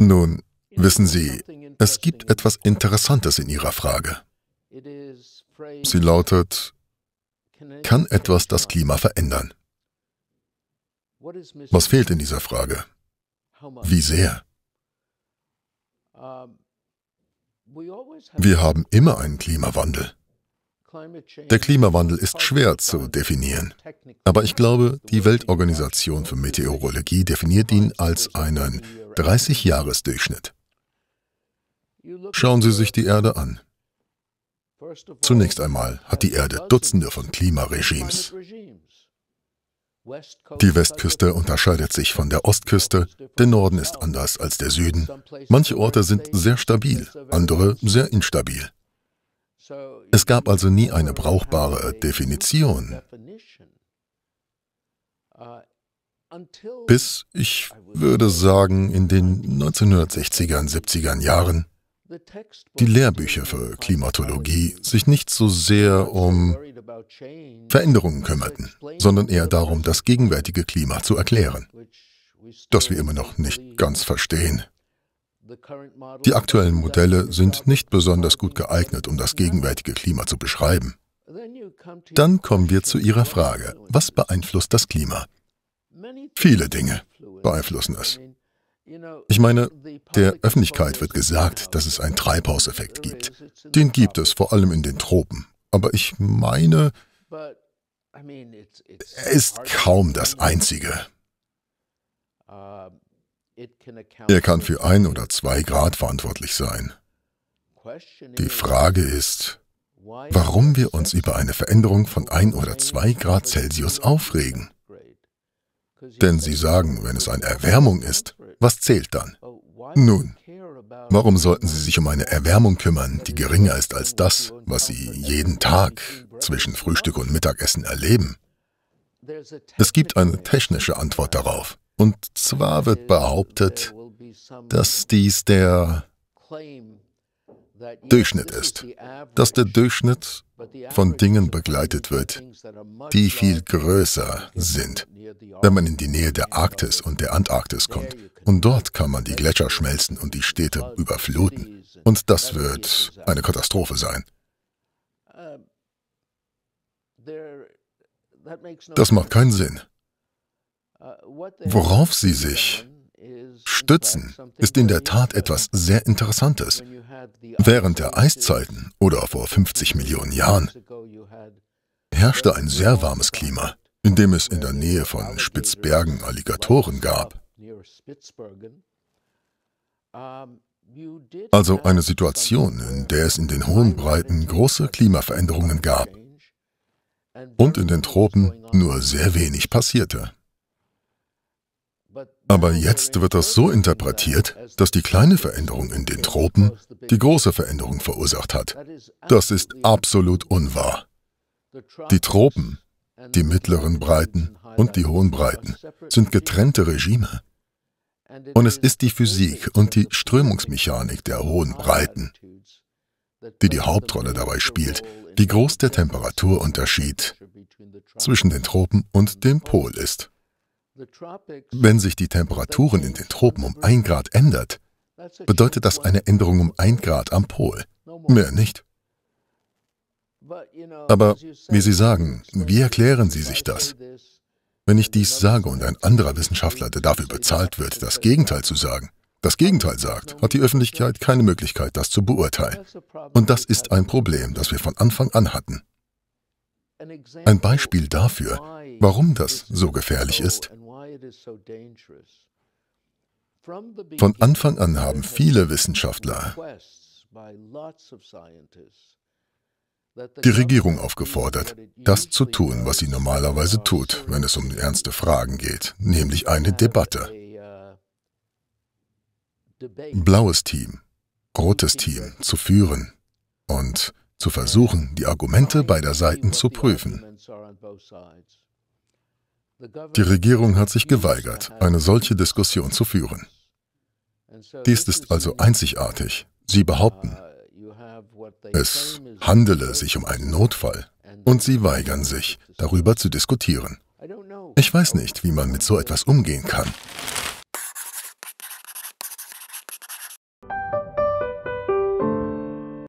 Nun, wissen Sie, es gibt etwas Interessantes in Ihrer Frage. Sie lautet, kann etwas das Klima verändern? Was fehlt in dieser Frage? Wie sehr? Wir haben immer einen Klimawandel. Der Klimawandel ist schwer zu definieren, aber ich glaube, die Weltorganisation für Meteorologie definiert ihn als einen 30 jahres durchschnitt Schauen Sie sich die Erde an. Zunächst einmal hat die Erde Dutzende von Klimaregimes. Die Westküste unterscheidet sich von der Ostküste, der Norden ist anders als der Süden, manche Orte sind sehr stabil, andere sehr instabil. Es gab also nie eine brauchbare Definition bis, ich würde sagen, in den 1960 ern 70 ern Jahren die Lehrbücher für Klimatologie sich nicht so sehr um Veränderungen kümmerten, sondern eher darum, das gegenwärtige Klima zu erklären, das wir immer noch nicht ganz verstehen. Die aktuellen Modelle sind nicht besonders gut geeignet, um das gegenwärtige Klima zu beschreiben. Dann kommen wir zu Ihrer Frage, was beeinflusst das Klima? Viele Dinge beeinflussen es. Ich meine, der Öffentlichkeit wird gesagt, dass es einen Treibhauseffekt gibt. Den gibt es vor allem in den Tropen. Aber ich meine, er ist kaum das Einzige. Er kann für ein oder zwei Grad verantwortlich sein. Die Frage ist, warum wir uns über eine Veränderung von ein oder zwei Grad Celsius aufregen. Denn sie sagen, wenn es eine Erwärmung ist, was zählt dann? Nun, warum sollten sie sich um eine Erwärmung kümmern, die geringer ist als das, was sie jeden Tag zwischen Frühstück und Mittagessen erleben? Es gibt eine technische Antwort darauf. Und zwar wird behauptet, dass dies der Durchschnitt ist, dass der Durchschnitt von Dingen begleitet wird, die viel größer sind, wenn man in die Nähe der Arktis und der Antarktis kommt. Und dort kann man die Gletscher schmelzen und die Städte überfluten. Und das wird eine Katastrophe sein. Das macht keinen Sinn. Worauf sie sich stützen, ist in der Tat etwas sehr Interessantes. Während der Eiszeiten oder vor 50 Millionen Jahren herrschte ein sehr warmes Klima, in dem es in der Nähe von Spitzbergen Alligatoren gab. Also eine Situation, in der es in den hohen Breiten große Klimaveränderungen gab und in den Tropen nur sehr wenig passierte. Aber jetzt wird das so interpretiert, dass die kleine Veränderung in den Tropen die große Veränderung verursacht hat. Das ist absolut unwahr. Die Tropen, die mittleren Breiten und die hohen Breiten sind getrennte Regime. Und es ist die Physik und die Strömungsmechanik der hohen Breiten, die die Hauptrolle dabei spielt, wie groß der Temperaturunterschied zwischen den Tropen und dem Pol ist. Wenn sich die Temperaturen in den Tropen um ein Grad ändert, bedeutet das eine Änderung um ein Grad am Pol, mehr nicht. Aber wie Sie sagen, wie erklären Sie sich das? Wenn ich dies sage und ein anderer Wissenschaftler, der dafür bezahlt wird, das Gegenteil zu sagen, das Gegenteil sagt, hat die Öffentlichkeit keine Möglichkeit, das zu beurteilen. Und das ist ein Problem, das wir von Anfang an hatten. Ein Beispiel dafür, warum das so gefährlich ist, von Anfang an haben viele Wissenschaftler die Regierung aufgefordert, das zu tun, was sie normalerweise tut, wenn es um ernste Fragen geht, nämlich eine Debatte. Uh, Blaues Team, rotes Team zu führen und zu versuchen, die Argumente beider Seiten zu prüfen. Die Regierung hat sich geweigert, eine solche Diskussion zu führen. Dies ist also einzigartig. Sie behaupten, es handele sich um einen Notfall und sie weigern sich, darüber zu diskutieren. Ich weiß nicht, wie man mit so etwas umgehen kann.